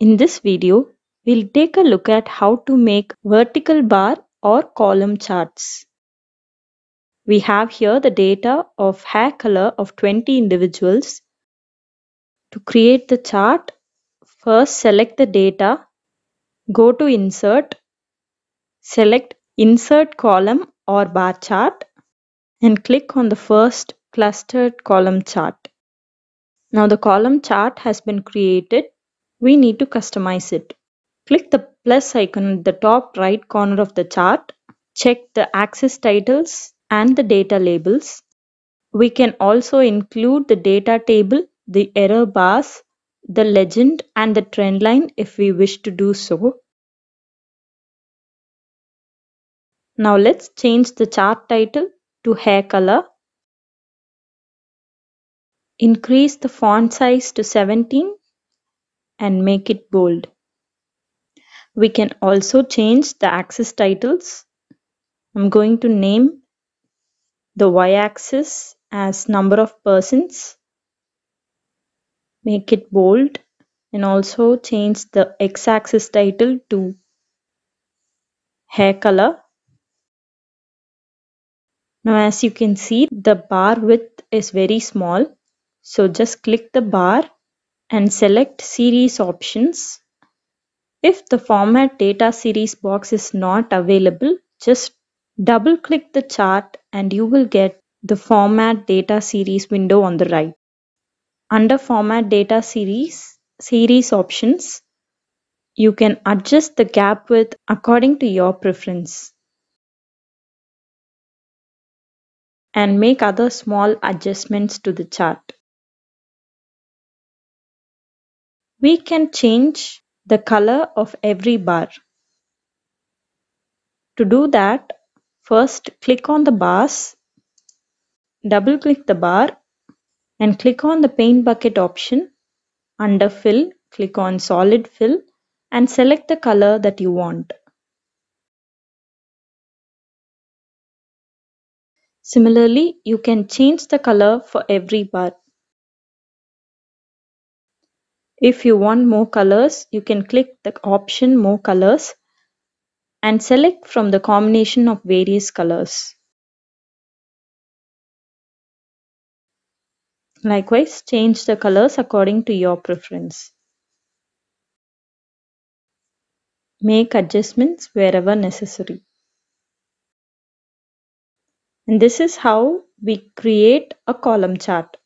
In this video, we'll take a look at how to make vertical bar or column charts. We have here the data of hair color of 20 individuals. To create the chart, first select the data, go to insert, select insert column or bar chart and click on the first clustered column chart. Now the column chart has been created we need to customize it. Click the plus icon at the top right corner of the chart. Check the axis titles and the data labels. We can also include the data table, the error bars, the legend and the trend line if we wish to do so. Now let's change the chart title to hair color. Increase the font size to 17 and make it bold. We can also change the axis titles. I'm going to name the y-axis as number of persons. Make it bold and also change the x-axis title to hair color. Now as you can see the bar width is very small so just click the bar and select Series options. If the Format Data Series box is not available, just double click the chart and you will get the Format Data Series window on the right. Under Format Data Series, Series options, you can adjust the gap width according to your preference and make other small adjustments to the chart. We can change the color of every bar. To do that, first click on the bars, double click the bar and click on the paint bucket option. Under fill, click on solid fill and select the color that you want. Similarly, you can change the color for every bar. If you want more colors, you can click the option more colors and select from the combination of various colors. Likewise, change the colors according to your preference. Make adjustments wherever necessary. And this is how we create a column chart.